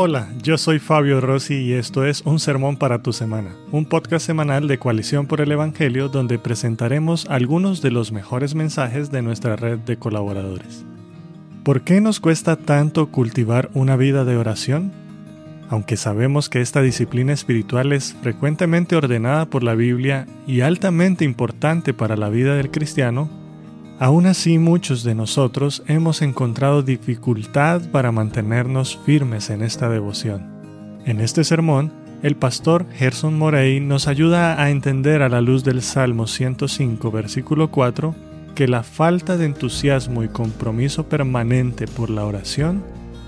Hola, yo soy Fabio Rossi y esto es Un Sermón para tu Semana, un podcast semanal de Coalición por el Evangelio donde presentaremos algunos de los mejores mensajes de nuestra red de colaboradores. ¿Por qué nos cuesta tanto cultivar una vida de oración? Aunque sabemos que esta disciplina espiritual es frecuentemente ordenada por la Biblia y altamente importante para la vida del cristiano, Aún así, muchos de nosotros hemos encontrado dificultad para mantenernos firmes en esta devoción. En este sermón, el pastor Gerson Morey nos ayuda a entender a la luz del Salmo 105, versículo 4, que la falta de entusiasmo y compromiso permanente por la oración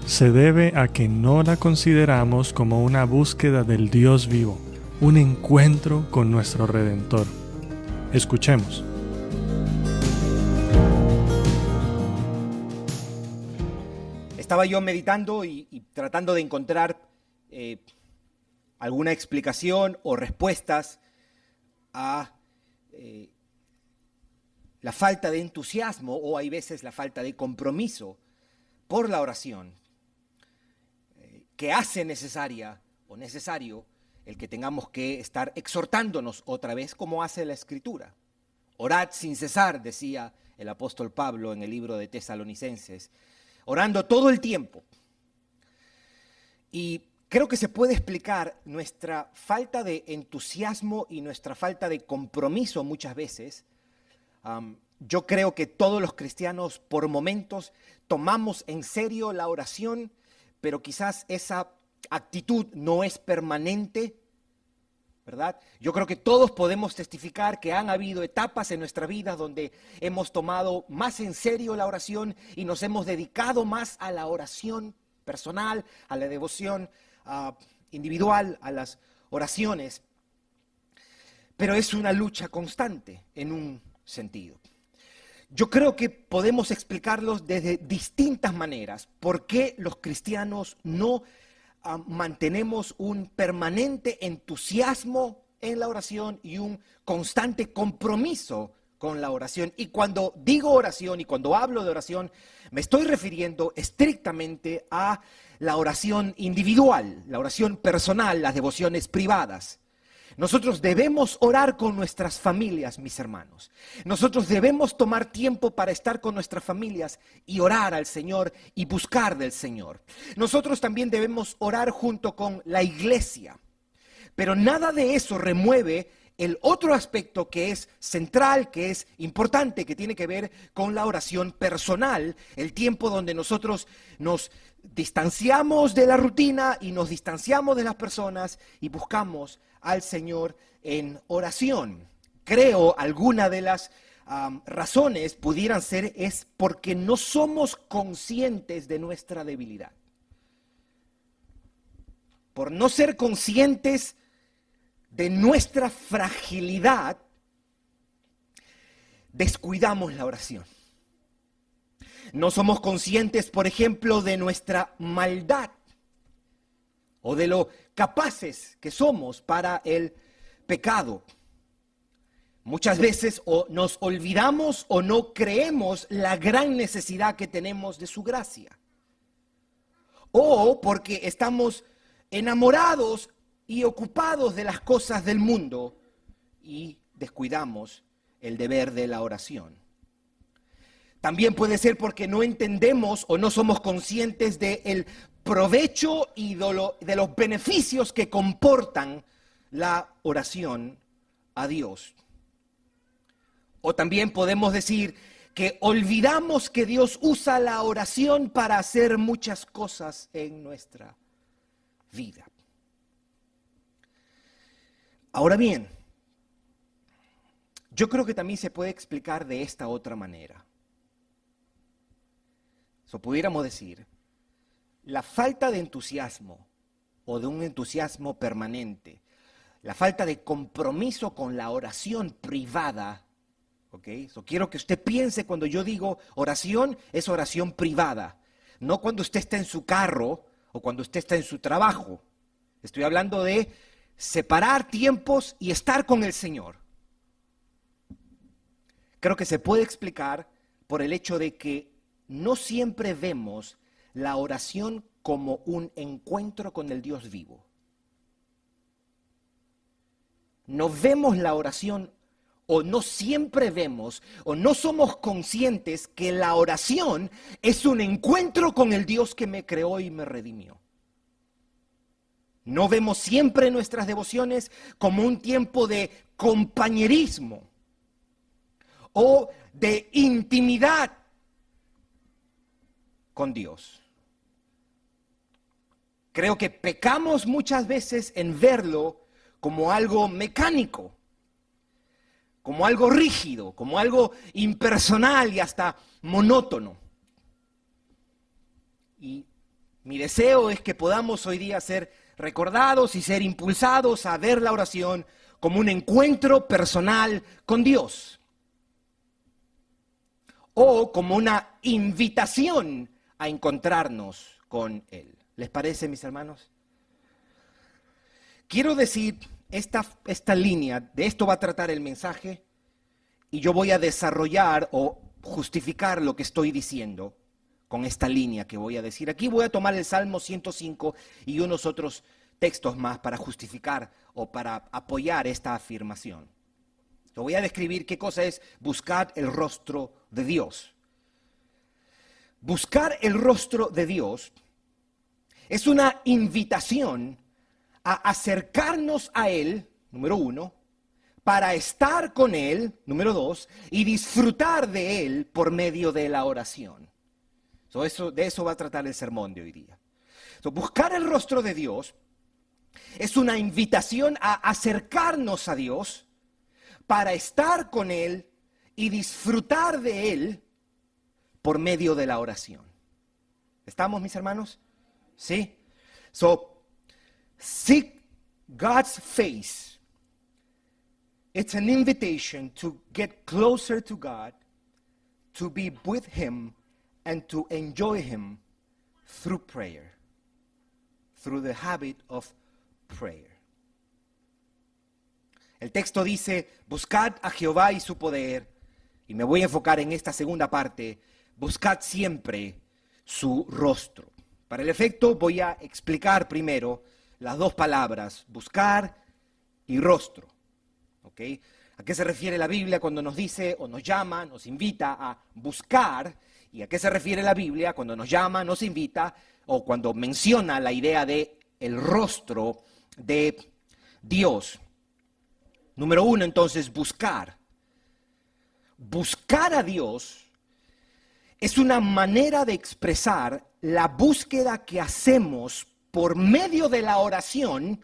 se debe a que no la consideramos como una búsqueda del Dios vivo, un encuentro con nuestro Redentor. Escuchemos. estaba yo meditando y, tratando de encontrar eh, alguna explicación o respuestas a eh, la falta de entusiasmo o hay veces la falta de compromiso por la oración eh, que hace necesaria o necesario el que tengamos que estar exhortándonos otra vez como hace la escritura. Orad sin cesar, decía el apóstol Pablo en el libro de Tesalonicenses, orando todo el tiempo. Y creo que se puede explicar nuestra falta de entusiasmo y nuestra falta de compromiso muchas veces. yo creo que todos los cristianos por momentos tomamos en serio la oración, pero quizás esa actitud no es permanente yo creo que todos podemos testificar que han habido etapas en nuestra vida donde hemos tomado más en serio la oración y nos hemos dedicado más a la oración personal, a la devoción ah, individual, a las oraciones. Pero es una lucha constante en un sentido. Yo creo que podemos explicarlos desde distintas maneras por qué los cristianos no Ah, mantenemos un permanente entusiasmo en la oración y un constante compromiso con la oración. Y cuando digo oración y cuando hablo de oración, me estoy refiriendo estrictamente a la oración individual, la oración personal, las devociones privadas. Nosotros debemos orar con nuestras familias, mis hermanos. Nosotros debemos tomar tiempo para estar con nuestras familias y orar al Señor y buscar del Señor. Nosotros también debemos orar junto con la iglesia. Pero nada de eso remueve el otro aspecto que es central, que es importante, que tiene que ver con la oración personal, el tiempo donde nosotros nos distanciamos de la rutina y nos distanciamos de las personas y buscamos al Señor en oración. Creo alguna de las razones pudieran ser es porque no somos conscientes de nuestra debilidad. Por no ser conscientes de nuestra fragilidad, descuidamos la oración. No somos conscientes, por ejemplo, de nuestra maldad o de lo capaces que somos para el pecado. Muchas veces nos olvidamos o no creemos la gran necesidad que tenemos de su gracia. O porque estamos enamorados y ocupados de las cosas del mundo y descuidamos el deber de la oración. También puede ser porque no entendemos o no somos conscientes de el provecho y de los beneficios que comportan la oración a Dios. O también podemos decir que olvidamos que Dios usa la oración para hacer muchas cosas en nuestra vida. Ahora bien, yo creo que también se puede explicar de esta otra manera. So, pudiéramos decir la falta de entusiasmo o de un entusiasmo permanente, la falta de compromiso con la oración privada, ¿ok? quiero que usted piense cuando yo digo oración, es oración privada, no cuando usted está en su carro o cuando usted está en su trabajo. Estoy hablando de separar tiempos y estar con el Señor. Creo que se puede explicar por el hecho de que no siempre vemos la oración como un encuentro con el Dios vivo. No vemos la oración o no siempre vemos o no somos conscientes que la oración es un encuentro con el Dios que me creó y me redimió. No vemos siempre nuestras devociones como un tiempo de compañerismo o de intimidad con Dios. Creo que pecamos muchas veces en verlo como algo mecánico, como algo rígido, como algo impersonal y hasta monótono. Y mi deseo es que podamos hoy día ser recordados y ser impulsados a ver la oración como un encuentro personal con Dios o como una invitación a encontrarnos con Él. ¿Les parece, mis hermanos? Quiero decir, esta, esta línea, de esto va a tratar el mensaje, y yo voy a desarrollar o justificar lo que estoy diciendo con esta línea que voy a decir. Aquí voy a tomar el Salmo 105 y unos otros textos más para justificar o para apoyar esta afirmación. Lo voy a describir qué cosa es buscar el rostro de Dios. Buscar el rostro de Dios es una invitación a acercarnos a Él, número uno, para estar con Él, número dos, y disfrutar de Él por medio de la oración. eso, de eso va a tratar el sermón de hoy día. buscar el rostro de Dios es una invitación a acercarnos a Dios para estar con Él y disfrutar de Él por medio de la oración. ¿Estamos, mis hermanos? See? So seek God's face. It's an invitation to get closer to God, to be with Him, and to enjoy Him through prayer, through the habit of prayer. El texto dice, buscad a Jehová y su poder, y me voy a enfocar en esta segunda parte, buscad siempre su rostro. Para el efecto voy a explicar primero las dos palabras, buscar y rostro. ¿A qué se refiere la Biblia cuando nos dice o nos llama, nos invita a buscar? ¿Y a qué se refiere la Biblia cuando nos llama, nos invita o cuando menciona la idea de el rostro de Dios? Número uno, entonces, buscar. Buscar a Dios es una manera de expresar la búsqueda que hacemos por medio de la oración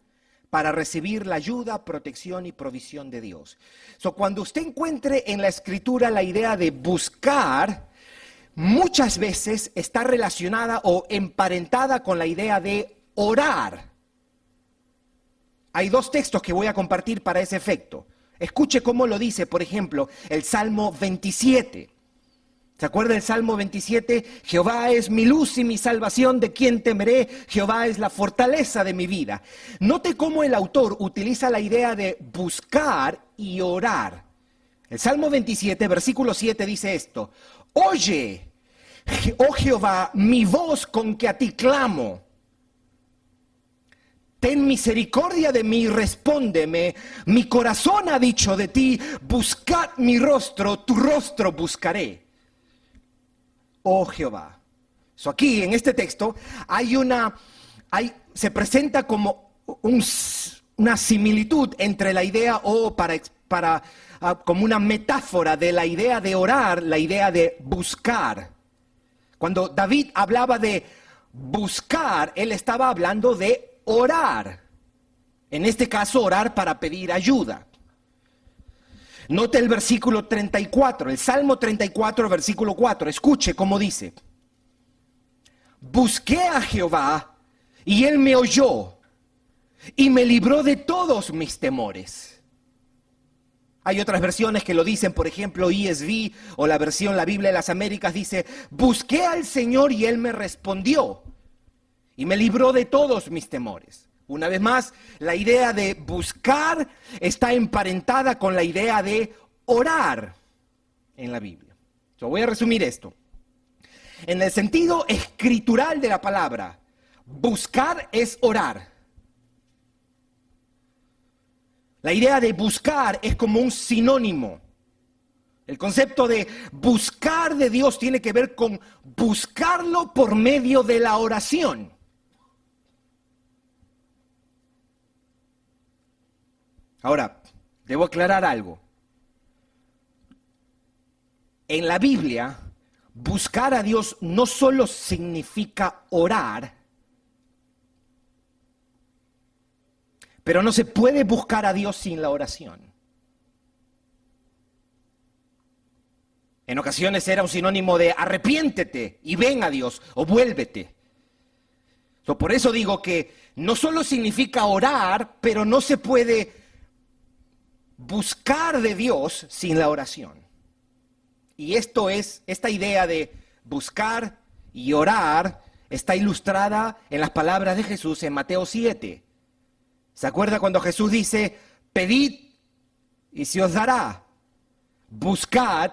para recibir la ayuda, protección y provisión de Dios. cuando usted encuentre en la escritura la idea de buscar, muchas veces está relacionada o emparentada con la idea de orar. Hay dos textos que voy a compartir para ese efecto. Escuche cómo lo dice, por ejemplo, el Salmo 27. ¿Se acuerda el Salmo 27? Jehová es mi luz y mi salvación, ¿de quién temeré? Jehová es la fortaleza de mi vida. Note cómo el autor utiliza la idea de buscar y orar. El Salmo 27, versículo 7 dice esto. Oye, oh Jehová, mi voz con que a ti clamo. Ten misericordia de mí, respóndeme. Mi corazón ha dicho de ti, buscad mi rostro, tu rostro buscaré oh Jehová. aquí en este texto hay una, hay, se presenta como una similitud entre la idea o oh, para, para ah, como una metáfora de la idea de orar, la idea de buscar. Cuando David hablaba de buscar, él estaba hablando de orar. En este caso, orar para pedir ayuda. Note el versículo 34, el Salmo 34, versículo 4. Escuche cómo dice. Busqué a Jehová y él me oyó y me libró de todos mis temores. Hay otras versiones que lo dicen, por ejemplo, ESV o la versión La Biblia de las Américas dice, busqué al Señor y él me respondió y me libró de todos mis temores. Una vez más, la idea de buscar está emparentada con la idea de orar en la Biblia. Yo voy a resumir esto. En el sentido escritural de la palabra, buscar es orar. La idea de buscar es como un sinónimo. El concepto de buscar de Dios tiene que ver con buscarlo por medio de la oración. Ahora, debo aclarar algo. En la Biblia, buscar a Dios no solo significa orar, pero no se puede buscar a Dios sin la oración. En ocasiones era un sinónimo de arrepiéntete y ven a Dios o vuélvete. por eso digo que no solo significa orar, pero no se puede buscar de Dios sin la oración. Y esto es, esta idea de buscar y orar está ilustrada en las palabras de Jesús en Mateo 7. ¿Se acuerda cuando Jesús dice, pedid y se os dará, buscad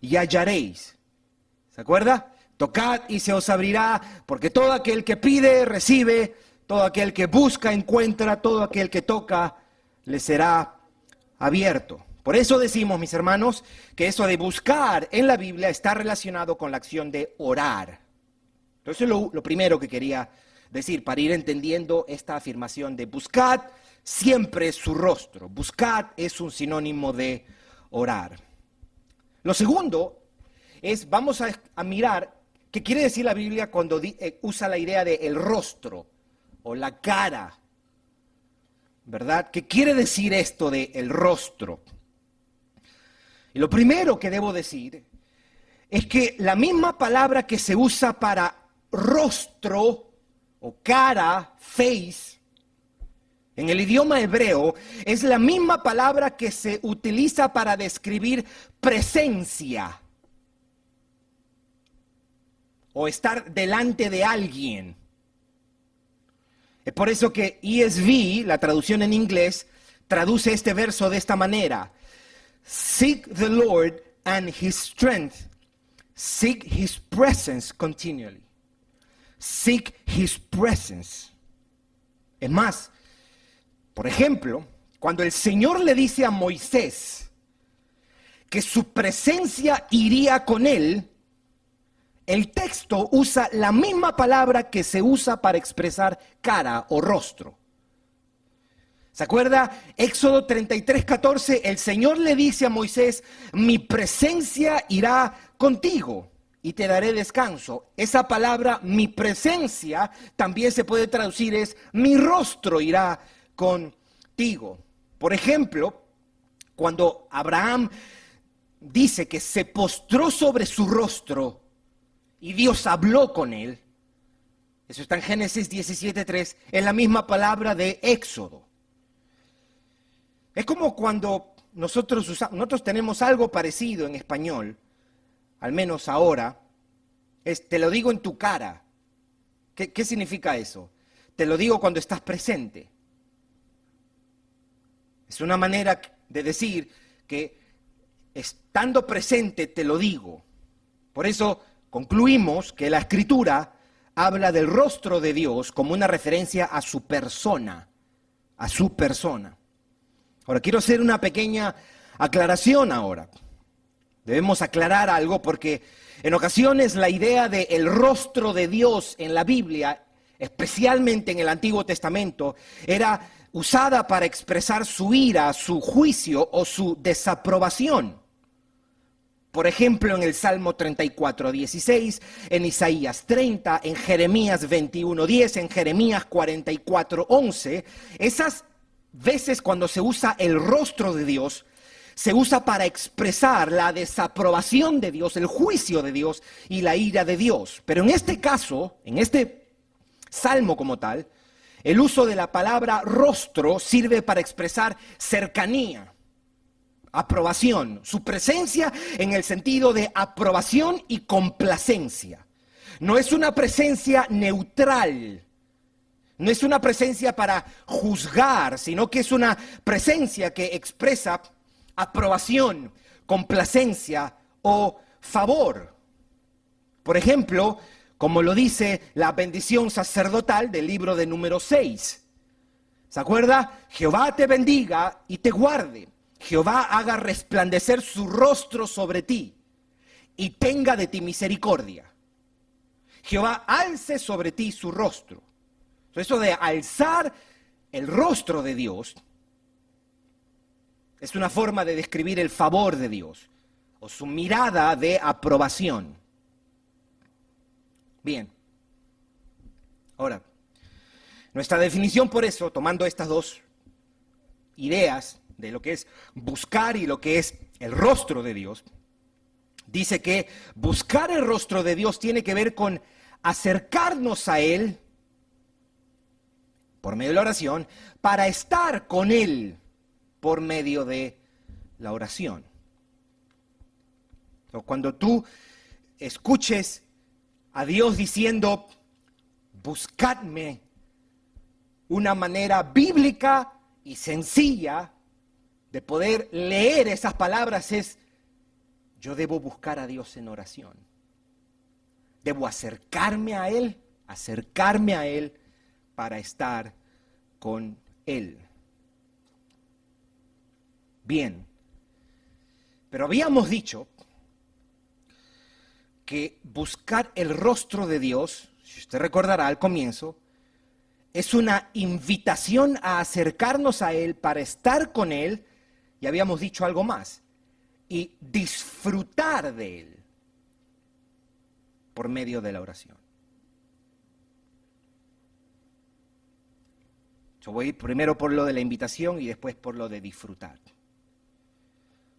y hallaréis? ¿Se acuerda? Tocad y se os abrirá, porque todo aquel que pide, recibe, todo aquel que busca, encuentra, todo aquel que toca, le será abierto. Por eso decimos, mis hermanos, que eso de buscar en la Biblia está relacionado con la acción de orar. Entonces lo, lo primero que quería decir para ir entendiendo esta afirmación de buscar siempre su rostro. Buscad es un sinónimo de orar. Lo segundo es, vamos a, mirar qué quiere decir la Biblia cuando eh, usa la idea de el rostro o la cara ¿verdad? ¿Qué quiere decir esto de el rostro? Y lo primero que debo decir es que la misma palabra que se usa para rostro o cara, face, en el idioma hebreo, es la misma palabra que se utiliza para describir presencia o estar delante de alguien. Es eh, por eso que ESV, la traducción en inglés, traduce este verso de esta manera. Seek the Lord and his strength. Seek his presence continually. Seek his presence. Es más, por ejemplo, cuando el Señor le dice a Moisés que su presencia iría con él, el texto usa la misma palabra que se usa para expresar cara o rostro. ¿Se acuerda? Éxodo 33, 14, el Señor le dice a Moisés, mi presencia irá contigo y te daré descanso. Esa palabra, mi presencia, también se puede traducir es, mi rostro irá contigo. Por ejemplo, cuando Abraham dice que se postró sobre su rostro y Dios habló con él. Eso está en Génesis 17.3, en la misma palabra de Éxodo. Es como cuando nosotros, nosotros tenemos algo parecido en español, al menos ahora, es, te lo digo en tu cara. ¿Qué, ¿Qué significa eso? Te lo digo cuando estás presente. Es una manera de decir que estando presente te lo digo. Por eso Concluimos que la escritura habla del rostro de Dios como una referencia a su persona, a su persona. Ahora, quiero hacer una pequeña aclaración ahora. Debemos aclarar algo porque en ocasiones la idea de el rostro de Dios en la Biblia, especialmente en el Antiguo Testamento, era usada para expresar su ira, su juicio o su desaprobación. Por ejemplo, en el Salmo 34.16, en Isaías 30, en Jeremías 21, 10, en Jeremías 44, 11, esas veces cuando se usa el rostro de Dios, se usa para expresar la desaprobación de Dios, el juicio de Dios y la ira de Dios. Pero en este caso, en este salmo como tal, el uso de la palabra rostro sirve para expresar cercanía, aprobación, su presencia en el sentido de aprobación y complacencia. No es una presencia neutral, no es una presencia para juzgar, sino que es una presencia que expresa aprobación, complacencia o favor. Por ejemplo, como lo dice la bendición sacerdotal del libro de número 6. ¿Se acuerda? Jehová te bendiga y te guarde. Jehová haga resplandecer su rostro sobre ti y tenga de ti misericordia. Jehová alce sobre ti su rostro. Eso de alzar el rostro de Dios es una forma de describir el favor de Dios o su mirada de aprobación. Bien. Ahora, nuestra definición por eso, tomando estas dos ideas, de lo que es buscar y lo que es el rostro de Dios, dice que buscar el rostro de Dios tiene que ver con acercarnos a Él por medio de la oración para estar con Él por medio de la oración. cuando tú escuches a Dios diciendo, buscadme una manera bíblica y sencilla de poder leer esas palabras es, yo debo buscar a Dios en oración. Debo acercarme a Él, acercarme a Él para estar con Él. Bien, pero habíamos dicho que buscar el rostro de Dios, si usted recordará al comienzo, es una invitación a acercarnos a Él para estar con Él y habíamos dicho algo más, y disfrutar de Él por medio de la oración. Yo voy primero por lo de la invitación y después por lo de disfrutar.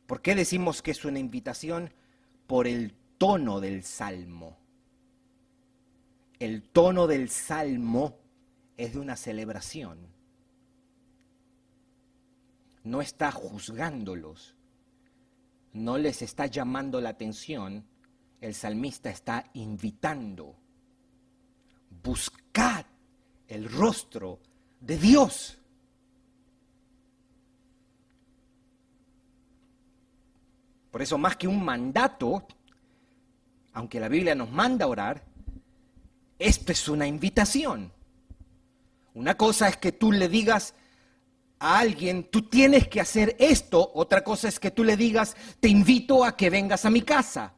¿Por qué decimos que es una invitación? Por el tono del salmo. El tono del salmo es de una celebración no está juzgándolos, no les está llamando la atención, el salmista está invitando, buscad el rostro de Dios. Por eso más que un mandato, aunque la Biblia nos manda a orar, esto es una invitación. Una cosa es que tú le digas a alguien, tú tienes que hacer esto. Otra cosa es que tú le digas, te invito a que vengas a mi casa.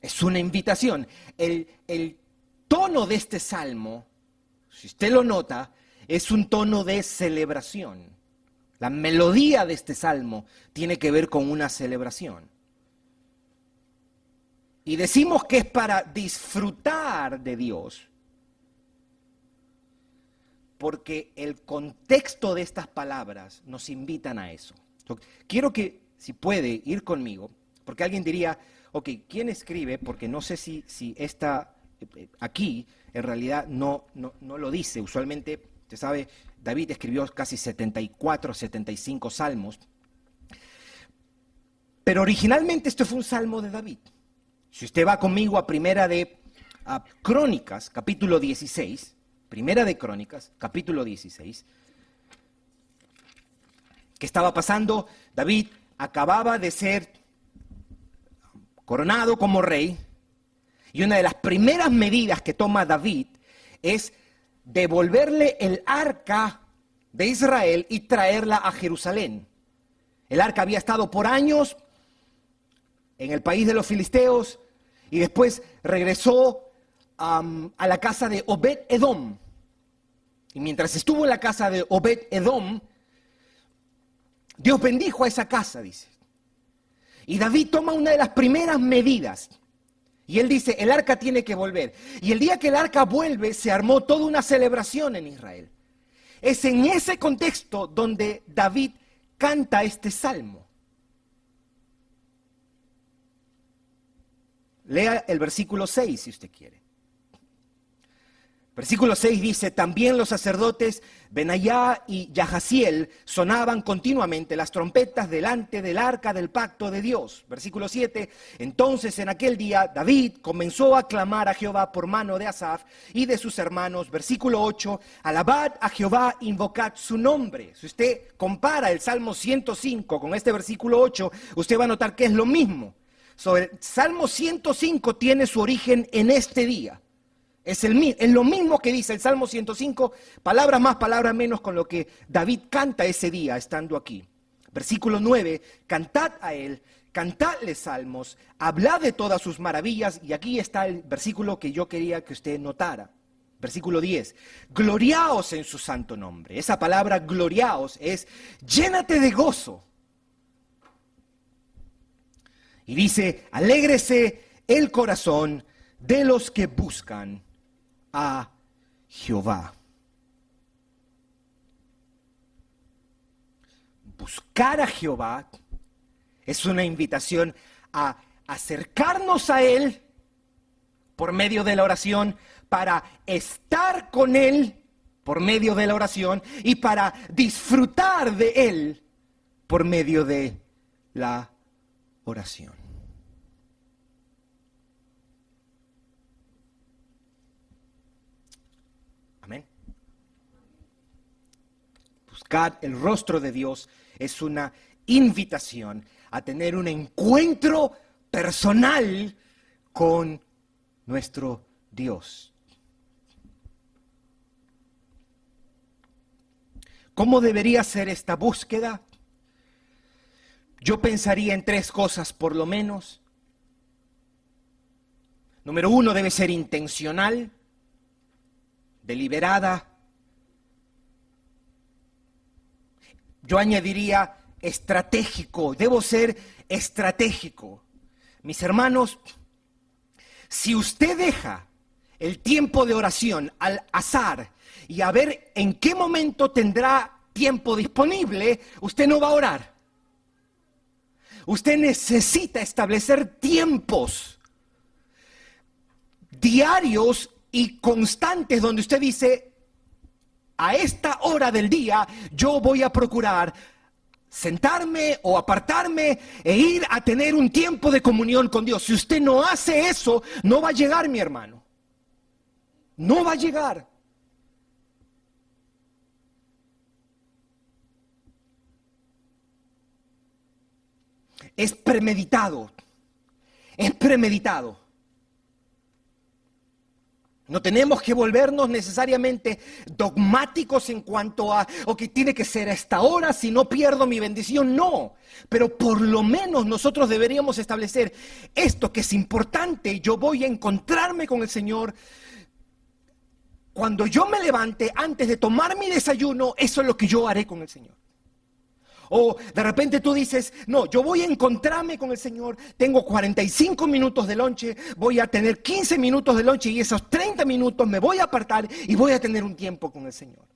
Es una invitación. El, el tono de este salmo, si usted lo nota, es un tono de celebración. La melodía de este salmo tiene que ver con una celebración. Y decimos que es para disfrutar de Dios porque el contexto de estas palabras nos invitan a eso. Quiero que, si puede, ir conmigo, porque alguien diría, ok, ¿quién escribe? Porque no sé si, si esta, eh, aquí, en realidad no, no, lo dice. Usualmente, usted sabe, David escribió casi 74, 75 salmos. Pero originalmente esto fue un salmo de David. Si usted va conmigo a primera de Crónicas, capítulo 16, Primera de Crónicas, capítulo 16, ¿qué estaba pasando? David acababa de ser coronado como rey y una de las primeras medidas que toma David es devolverle el arca de Israel y traerla a Jerusalén. El arca había estado por años en el país de los filisteos y después regresó a la casa de Obed Edom. Y mientras estuvo en la casa de Obed Edom, Dios bendijo a esa casa, dice. Y David toma una de las primeras medidas. Y él dice, el arca tiene que volver. Y el día que el arca vuelve, se armó toda una celebración en Israel. Es en ese contexto donde David canta este salmo. Lea el versículo 6 si usted quiere. Versículo 6 dice, también los sacerdotes Benayá y Yahaziel sonaban continuamente las trompetas delante del arca del pacto de Dios. Versículo 7, entonces en aquel día David comenzó a clamar a Jehová por mano de Asaf y de sus hermanos. Versículo 8, alabad a Jehová, invocad su nombre. Si usted compara el Salmo 105 con este versículo 8, usted va a notar que es lo mismo. So, el Salmo 105 tiene su origen en este día. Es, el, lo mismo que dice el Salmo 105, palabras más, palabras menos con lo que David canta ese día estando aquí. Versículo 9, cantad a él, cantadle salmos, hablad de todas sus maravillas. Y aquí está el versículo que yo quería que usted notara. Versículo 10, gloriaos en su santo nombre. Esa palabra gloriaos es llénate de gozo. Y dice, alégrese el corazón de los que buscan a Jehová. Buscar a Jehová es una invitación a acercarnos a Él por medio de la oración, para estar con Él por medio de la oración y para disfrutar de Él por medio de la oración. el rostro de Dios es una invitación a tener un encuentro personal con nuestro Dios. ¿Cómo debería ser esta búsqueda? Yo pensaría en tres cosas por lo menos. Número uno, debe ser intencional, deliberada. Yo añadiría estratégico, debo ser estratégico. Mis hermanos, si usted deja el tiempo de oración al azar y a ver en qué momento tendrá tiempo disponible, usted no va a orar. Usted necesita establecer tiempos diarios y constantes donde usted dice, a esta hora del día yo voy a procurar sentarme o apartarme e ir a tener un tiempo de comunión con Dios. Si usted no hace eso, no va a llegar, mi hermano. No va a llegar. Es premeditado. Es premeditado. No tenemos que volvernos necesariamente dogmáticos en cuanto a, o que tiene que ser hasta ahora si no pierdo mi bendición, no. Pero por lo menos nosotros deberíamos establecer esto que es importante, yo voy a encontrarme con el Señor. Cuando yo me levante antes de tomar mi desayuno, eso es lo que yo haré con el Señor. O de repente tú dices, no, yo voy a encontrarme con el Señor, tengo 45 minutos de lonche, voy a tener 15 minutos de lonche y esos 30 minutos me voy a apartar y voy a tener un tiempo con el Señor.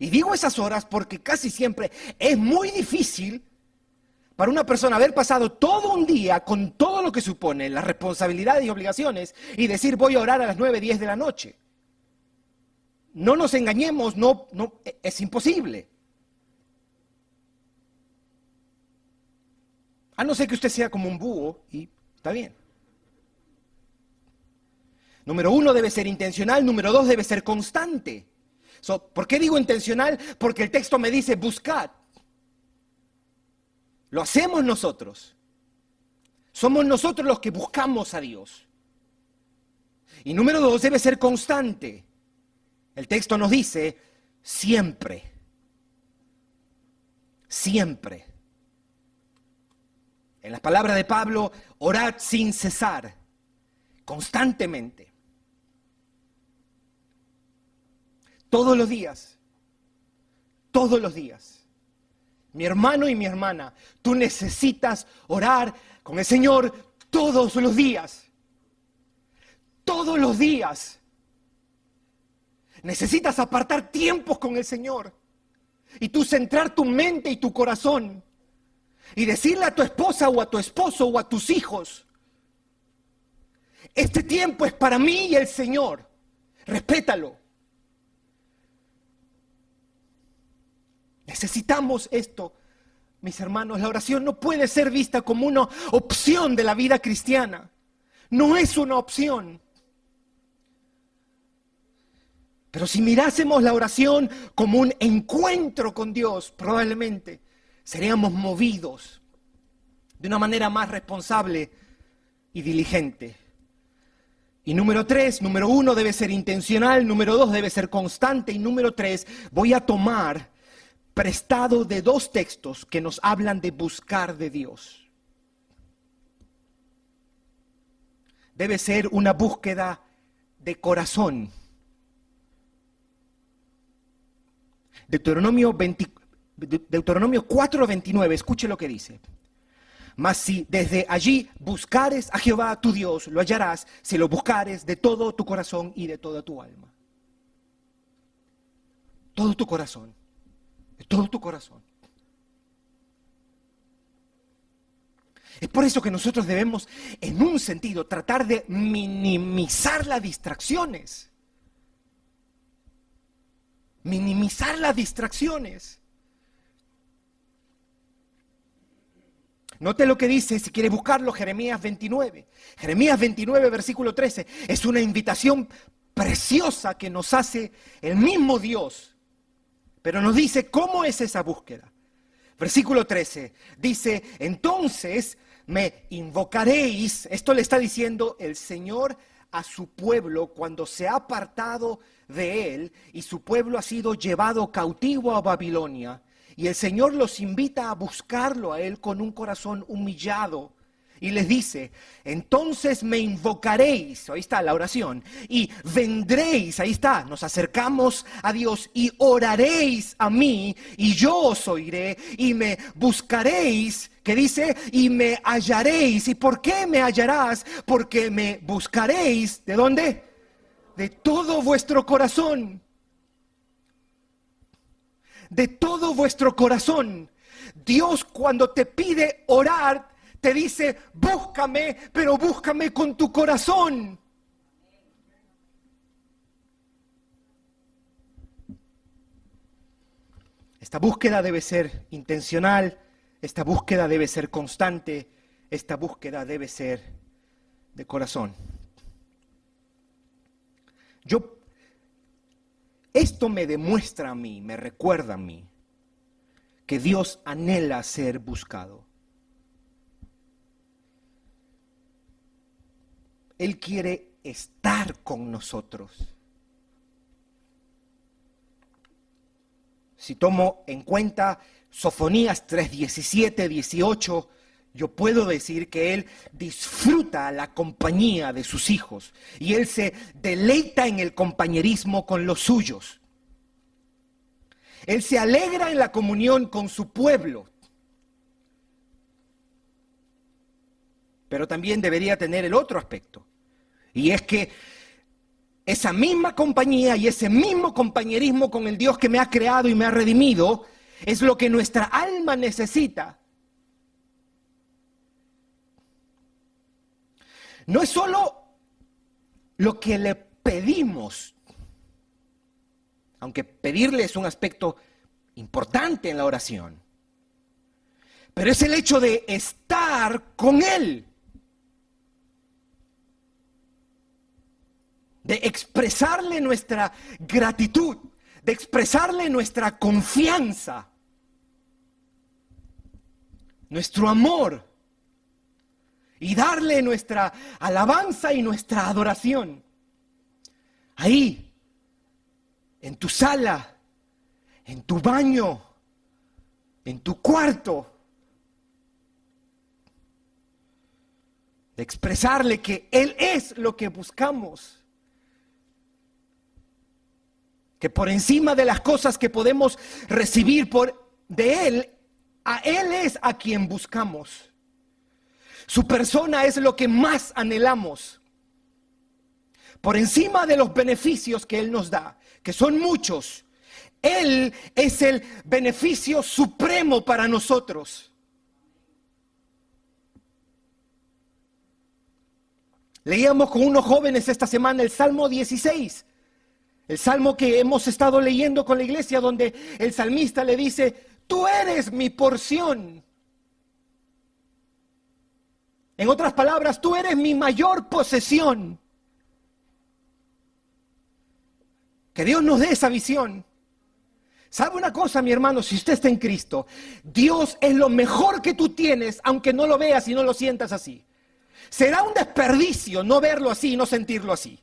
Y digo esas horas porque casi siempre es muy difícil para una persona haber pasado todo un día con todo lo que supone las responsabilidades y obligaciones y decir voy a orar a las 9, 10 de la noche. No nos engañemos, no, no, es imposible. A no ser que usted sea como un búho y está bien. Número uno debe ser intencional, número dos debe ser constante. ¿Por qué digo intencional? Porque el texto me dice buscad. Lo hacemos nosotros. Somos nosotros los que buscamos a Dios. Y número dos debe ser constante. El texto nos dice siempre. Siempre. En las palabras de Pablo, orad sin cesar, constantemente. Todos los días, todos los días. Mi hermano y mi hermana, tú necesitas orar con el Señor todos los días. Todos los días. Necesitas apartar tiempos con el Señor y tú centrar tu mente y tu corazón y decirle a tu esposa o a tu esposo o a tus hijos, este tiempo es para mí y el Señor, respétalo. Necesitamos esto, mis hermanos. La oración no puede ser vista como una opción de la vida cristiana. No es una opción. Pero si mirásemos la oración como un encuentro con Dios, probablemente seríamos movidos de una manera más responsable y diligente. Y número tres, número uno debe ser intencional, número dos debe ser constante y número tres, voy a tomar prestado de dos textos que nos hablan de buscar de Dios. Debe ser una búsqueda de corazón. Deuteronomio 24. Deuteronomio 4:29, escuche lo que dice. Mas si desde allí buscares a Jehová tu Dios, lo hallarás si lo buscares de todo tu corazón y de toda tu alma. Todo tu corazón, de todo tu corazón. Es por eso que nosotros debemos, en un sentido, tratar de minimizar las distracciones. Minimizar las distracciones. Note lo que dice, si quiere buscarlo, Jeremías 29. Jeremías 29, versículo 13. Es una invitación preciosa que nos hace el mismo Dios. Pero nos dice cómo es esa búsqueda. Versículo 13 dice, entonces me invocaréis, esto le está diciendo el Señor a su pueblo cuando se ha apartado de él y su pueblo ha sido llevado cautivo a Babilonia y el Señor los invita a buscarlo a Él con un corazón humillado. Y les dice, entonces me invocaréis, ahí está la oración, y vendréis, ahí está, nos acercamos a Dios y oraréis a mí, y yo os oiré, y me buscaréis, que dice, y me hallaréis. ¿Y por qué me hallarás? Porque me buscaréis, ¿de dónde? De todo vuestro corazón de todo vuestro corazón. Dios cuando te pide orar, te dice, búscame, pero búscame con tu corazón. Esta búsqueda debe ser intencional, esta búsqueda debe ser constante, esta búsqueda debe ser de corazón. Yo esto me demuestra a mí, me recuerda a mí, que Dios anhela ser buscado. Él quiere estar con nosotros. Si tomo en cuenta Sofonías 317 18, yo puedo decir que Él disfruta la compañía de sus hijos y Él se deleita en el compañerismo con los suyos. Él se alegra en la comunión con su pueblo. Pero también debería tener el otro aspecto. Y es que esa misma compañía y ese mismo compañerismo con el Dios que me ha creado y me ha redimido es lo que nuestra alma necesita No es solo lo que le pedimos, aunque pedirle es un aspecto importante en la oración, pero es el hecho de estar con Él, de expresarle nuestra gratitud, de expresarle nuestra confianza, nuestro amor y darle nuestra alabanza y nuestra adoración. Ahí, en tu sala, en tu baño, en tu cuarto. De expresarle que Él es lo que buscamos que por encima de las cosas que podemos recibir por, de Él, a Él es a quien buscamos. Su persona es lo que más anhelamos. Por encima de los beneficios que Él nos da, que son muchos, Él es el beneficio supremo para nosotros. Leíamos con unos jóvenes esta semana el Salmo 16, el Salmo que hemos estado leyendo con la iglesia, donde el salmista le dice, tú eres mi porción. En otras palabras, tú eres mi mayor posesión. Que Dios nos dé esa visión. ¿Sabe una cosa, mi hermano? Si usted está en Cristo, Dios es lo mejor que tú tienes, aunque no lo veas y no lo sientas así. Será un desperdicio no verlo así y no sentirlo así.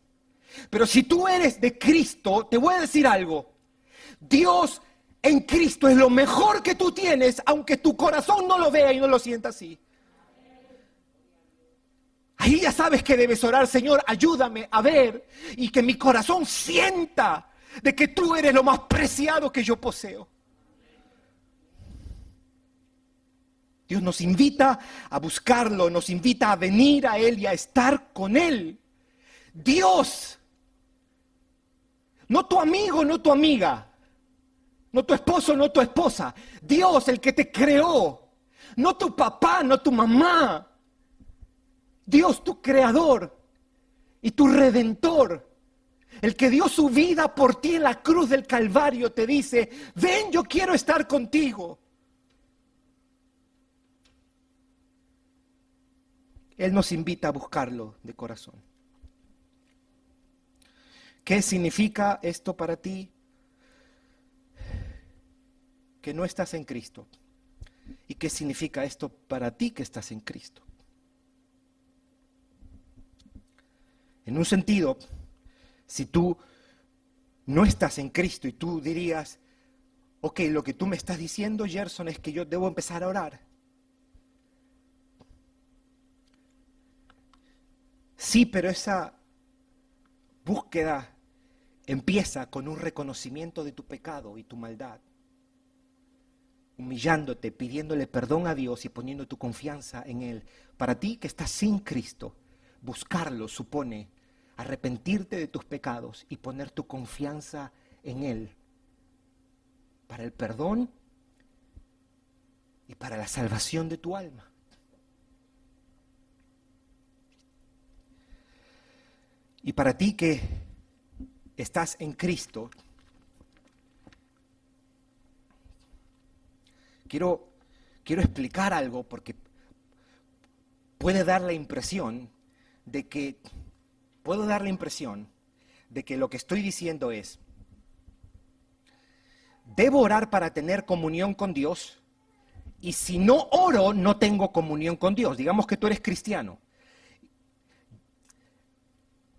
Pero si tú eres de Cristo, te voy a decir algo. Dios en Cristo es lo mejor que tú tienes, aunque tu corazón no lo vea y no lo sienta así. Ahí ya sabes que debes orar, Señor, ayúdame a ver y que mi corazón sienta de que tú eres lo más preciado que yo poseo. Dios nos invita a buscarlo, nos invita a venir a Él y a estar con Él. Dios, no tu amigo, no tu amiga, no tu esposo, no tu esposa. Dios, el que te creó, no tu papá, no tu mamá, Dios tu creador y tu redentor, el que dio su vida por ti en la cruz del Calvario, te dice, ven, yo quiero estar contigo. Él nos invita a buscarlo de corazón. ¿Qué significa esto para ti? Que no estás en Cristo. ¿Y qué significa esto para ti que estás en Cristo? En un sentido, si tú no estás en Cristo y tú dirías, ok, lo que tú me estás diciendo, Gerson, es que yo debo empezar a orar. Sí, pero esa búsqueda empieza con un reconocimiento de tu pecado y tu maldad, humillándote, pidiéndole perdón a Dios y poniendo tu confianza en Él. Para ti que estás sin Cristo, buscarlo supone arrepentirte de tus pecados y poner tu confianza en Él para el perdón y para la salvación de tu alma. Y para ti que estás en Cristo, quiero, quiero explicar algo porque puede dar la impresión de que puedo dar la impresión de que lo que estoy diciendo es, debo orar para tener comunión con Dios y si no oro no tengo comunión con Dios. Digamos que tú eres cristiano.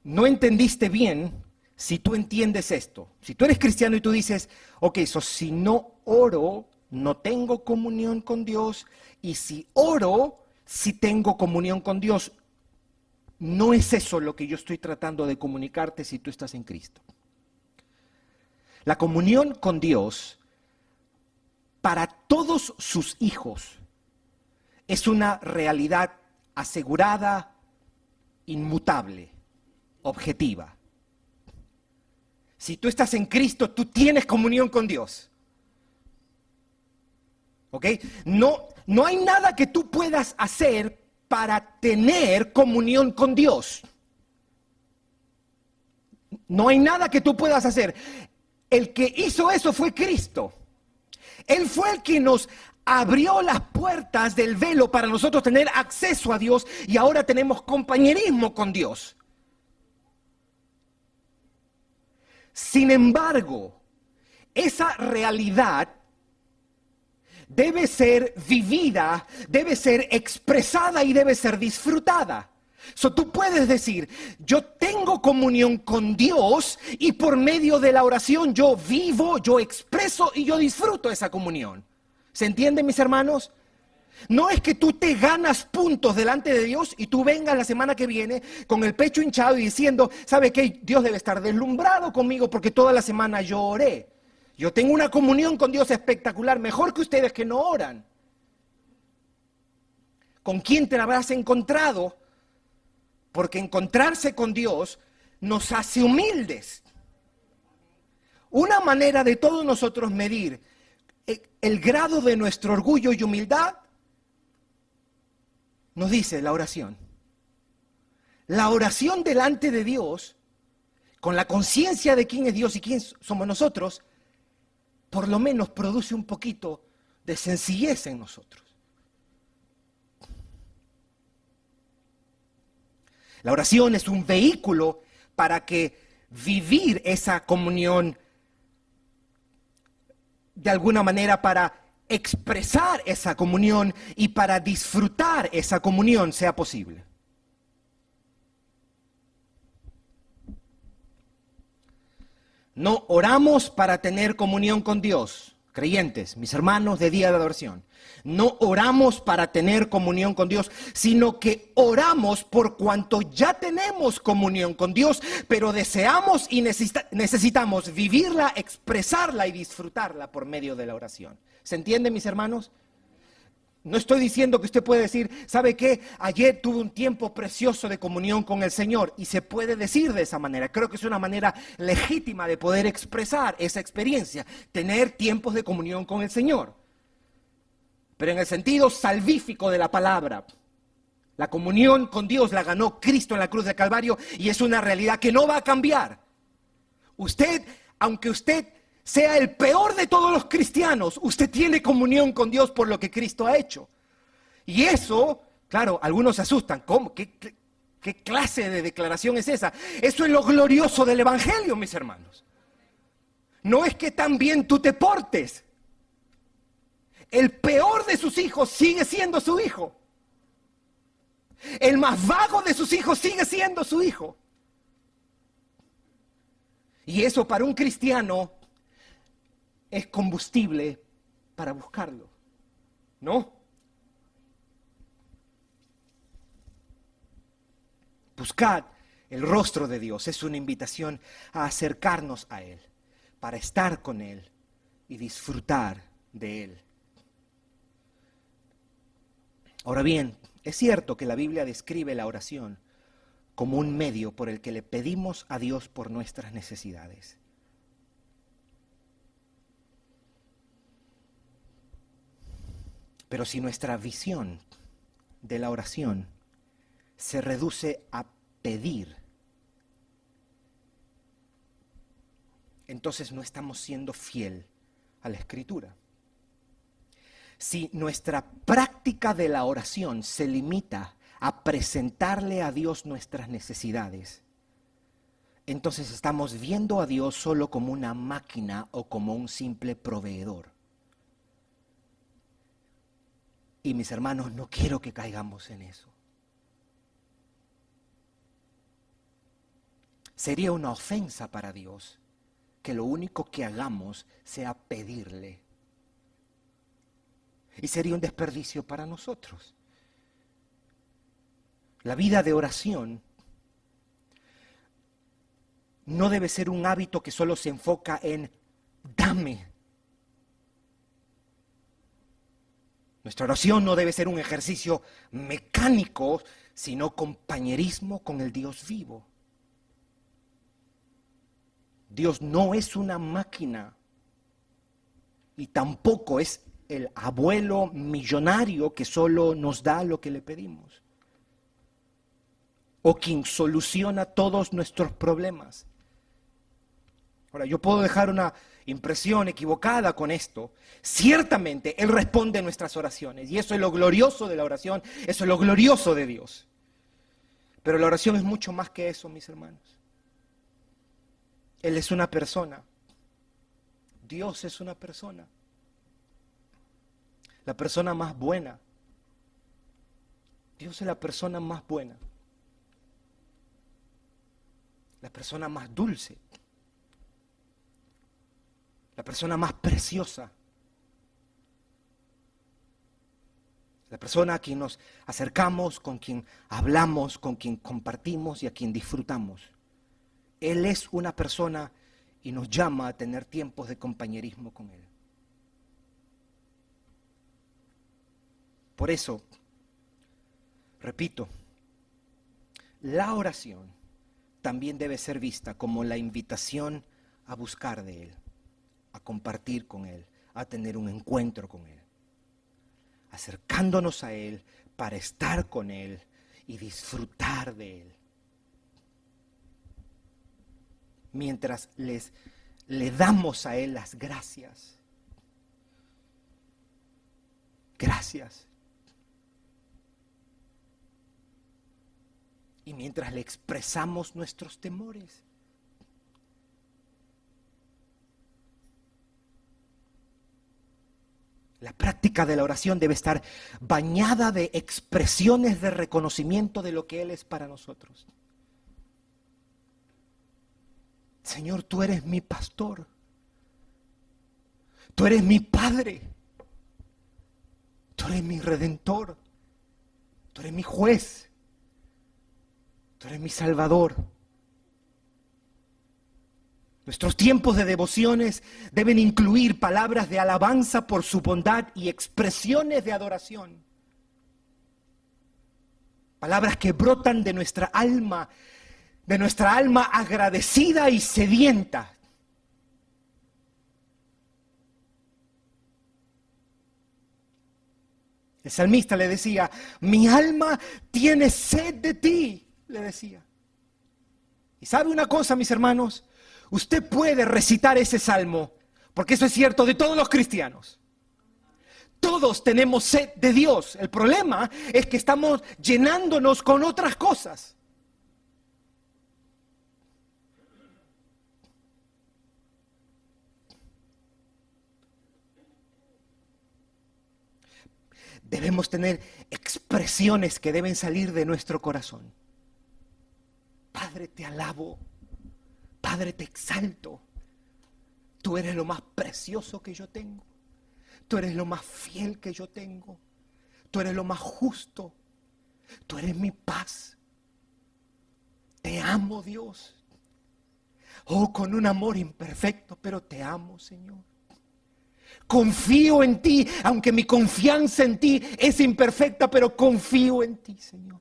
No entendiste bien si tú entiendes esto. Si tú eres cristiano y tú dices, ok, eso si no oro no tengo comunión con Dios y si oro si tengo comunión con Dios. No es eso lo que yo estoy tratando de comunicarte si tú estás en Cristo. La comunión con Dios para todos sus hijos es una realidad asegurada, inmutable, objetiva. Si tú estás en Cristo, tú tienes comunión con Dios. ¿Ok? No, no hay nada que tú puedas hacer para tener comunión con Dios. No hay nada que tú puedas hacer. El que hizo eso fue Cristo. Él fue el que nos abrió las puertas del velo para nosotros tener acceso a Dios y ahora tenemos compañerismo con Dios. Sin embargo, esa realidad debe ser vivida, debe ser expresada y debe ser disfrutada. So, tú puedes decir, yo tengo comunión con Dios y por medio de la oración yo vivo, yo expreso y yo disfruto esa comunión. ¿Se entiende, mis hermanos? No es que tú te ganas puntos delante de Dios y tú vengas la semana que viene con el pecho hinchado y diciendo, ¿sabe qué? Dios debe estar deslumbrado conmigo porque toda la semana yo oré. Yo tengo una comunión con Dios espectacular, mejor que ustedes que no oran. ¿Con quién te habrás encontrado? Porque encontrarse con Dios nos hace humildes. Una manera de todos nosotros medir eh, el grado de nuestro orgullo y humildad nos dice la oración. La oración delante de Dios, con la conciencia de quién es Dios y quién somos nosotros, por lo menos produce un poquito de sencillez en nosotros. La oración es un vehículo para que vivir esa comunión de alguna manera para expresar esa comunión y para disfrutar esa comunión sea posible. No oramos para tener comunión con Dios, creyentes, mis hermanos de día de adoración. No oramos para tener comunión con Dios, sino que oramos por cuanto ya tenemos comunión con Dios, pero deseamos y necesitamos vivirla, expresarla y disfrutarla por medio de la oración. ¿Se entiende, mis hermanos? No estoy diciendo que usted puede decir, ¿sabe qué? Ayer tuve un tiempo precioso de comunión con el Señor y se puede decir de esa manera. Creo que es una manera legítima de poder expresar esa experiencia, tener tiempos de comunión con el Señor. Pero en el sentido salvífico de la palabra, la comunión con Dios la ganó Cristo en la cruz de Calvario y es una realidad que no va a cambiar. Usted, aunque usted sea el peor de todos los cristianos, usted tiene comunión con Dios por lo que Cristo ha hecho. Y eso, claro, algunos se asustan. ¿Cómo? ¿Qué, clase de declaración es esa? Eso es lo glorioso del Evangelio, mis hermanos. No es que tan bien tú te portes. El peor de sus hijos sigue siendo su hijo. El más vago de sus hijos sigue siendo su hijo. Y eso para un cristiano es combustible para buscarlo. No. Buscad el rostro de Dios. Es una invitación a acercarnos a Él, para estar con Él y disfrutar de Él. Ahora bien, es cierto que la Biblia describe la oración como un medio por el que le pedimos a Dios por nuestras necesidades. Pero si nuestra visión de la oración se reduce a pedir, entonces no estamos siendo fiel a la escritura. Si nuestra práctica de la oración se limita a presentarle a Dios nuestras necesidades, entonces estamos viendo a Dios solo como una máquina o como un simple proveedor. Y mis hermanos, no quiero que caigamos en eso. Sería una ofensa para Dios que lo único que hagamos sea pedirle. Y sería un desperdicio para nosotros. La vida de oración no debe ser un hábito que solo se enfoca en dame, Nuestra oración no debe ser un ejercicio mecánico, sino compañerismo con el Dios vivo. Dios no es una máquina y tampoco es el abuelo millonario que solo nos da lo que le pedimos o quien soluciona todos nuestros problemas. Ahora, yo puedo dejar una impresión equivocada con esto, ciertamente Él responde a nuestras oraciones. Y eso es lo glorioso de la oración, eso es lo glorioso de Dios. Pero la oración es mucho más que eso, mis hermanos. Él es una persona. Dios es una persona. La persona más buena. Dios es la persona más buena. La persona más dulce la persona más preciosa, la persona a quien nos acercamos, con quien hablamos, con quien compartimos y a quien disfrutamos. Él es una persona y nos llama a tener tiempos de compañerismo con Él. Por eso, repito, la oración también debe ser vista como la invitación a buscar de Él a compartir con Él, a tener un encuentro con Él, acercándonos a Él para estar con Él y disfrutar de Él. Mientras les, le damos a Él las gracias. Gracias. Y mientras le expresamos nuestros temores. La práctica de la oración debe estar bañada de expresiones de reconocimiento de lo que Él es para nosotros. Señor, tú eres mi pastor. Tú eres mi padre. Tú eres mi redentor. Tú eres mi juez. Tú eres mi salvador. Nuestros tiempos de devociones deben incluir palabras de alabanza por su bondad y expresiones de adoración. Palabras que brotan de nuestra alma, de nuestra alma agradecida y sedienta. El salmista le decía, mi alma tiene sed de ti, le decía. ¿Y sabe una cosa, mis hermanos? Usted puede recitar ese salmo, porque eso es cierto de todos los cristianos. Todos tenemos sed de Dios. El problema es que estamos llenándonos con otras cosas. Debemos tener expresiones que deben salir de nuestro corazón. Padre, te alabo. Padre, te exalto. Tú eres lo más precioso que yo tengo. Tú eres lo más fiel que yo tengo. Tú eres lo más justo. Tú eres mi paz. Te amo, Dios. Oh, con un amor imperfecto, pero te amo, Señor. Confío en ti, aunque mi confianza en ti es imperfecta, pero confío en ti, Señor.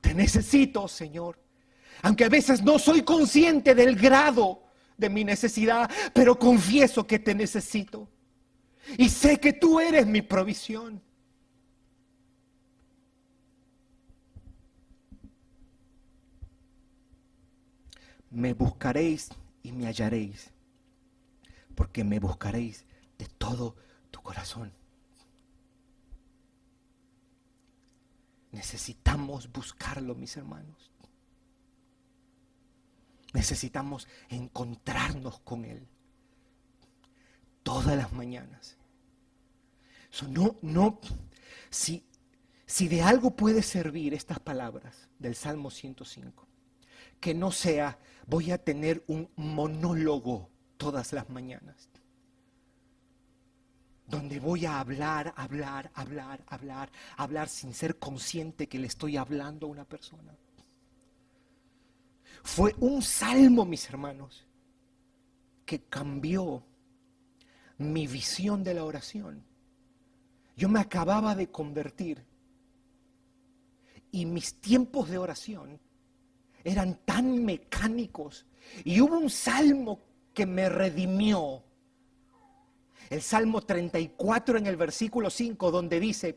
Te necesito, Señor aunque a veces no soy consciente del grado de mi necesidad, pero confieso que te necesito. Y sé que tú eres mi provisión. Me buscaréis y me hallaréis, porque me buscaréis de todo tu corazón. Necesitamos buscarlo, mis hermanos. Necesitamos encontrarnos con Él todas las mañanas. no, no, si, si de algo puede servir estas palabras del Salmo 105, que no sea voy a tener un monólogo todas las mañanas, donde voy a hablar, hablar, hablar, hablar, hablar sin ser consciente que le estoy hablando a una persona fue un salmo, mis hermanos, que cambió mi visión de la oración. Yo me acababa de convertir y mis tiempos de oración eran tan mecánicos y hubo un salmo que me redimió. El Salmo 34 en el versículo 5 donde dice,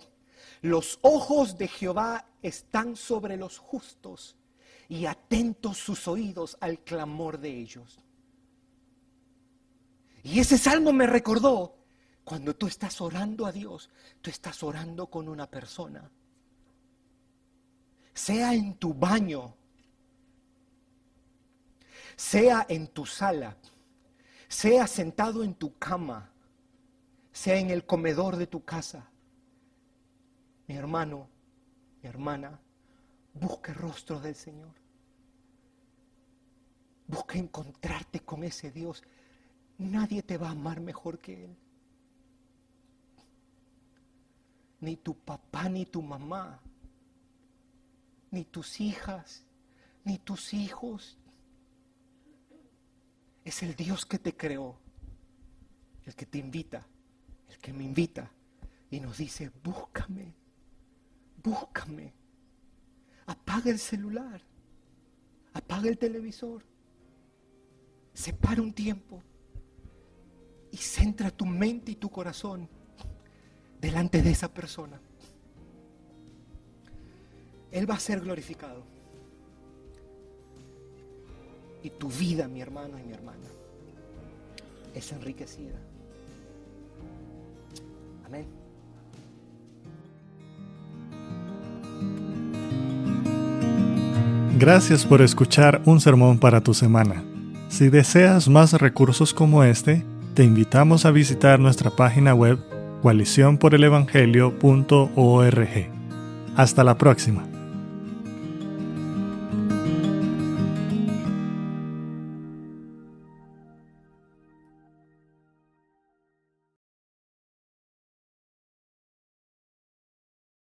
los ojos de Jehová están sobre los justos y atentos sus oídos al clamor de ellos. Y ese salmo me recordó, cuando tú estás orando a Dios, tú estás orando con una persona. Sea en tu baño, sea en tu sala, sea sentado en tu cama, sea en el comedor de tu casa. Mi hermano, mi hermana, Busque rostro del Señor que encontrarte con ese Dios. Nadie te va a amar mejor que Él. Ni tu papá, ni tu mamá, ni tus hijas, ni tus hijos. Es el Dios que te creó, el que te invita, el que me invita y nos dice, búscame, búscame. Apaga el celular, apaga el televisor, Separa un tiempo y centra tu mente y tu corazón delante de esa persona. Él va a ser glorificado. Y tu vida, mi hermano y mi hermana, es enriquecida. Amén. Gracias por escuchar un sermón para tu semana. Si deseas más recursos como este, te invitamos a visitar nuestra página web coaliciónporelevangelio.org. Hasta la próxima.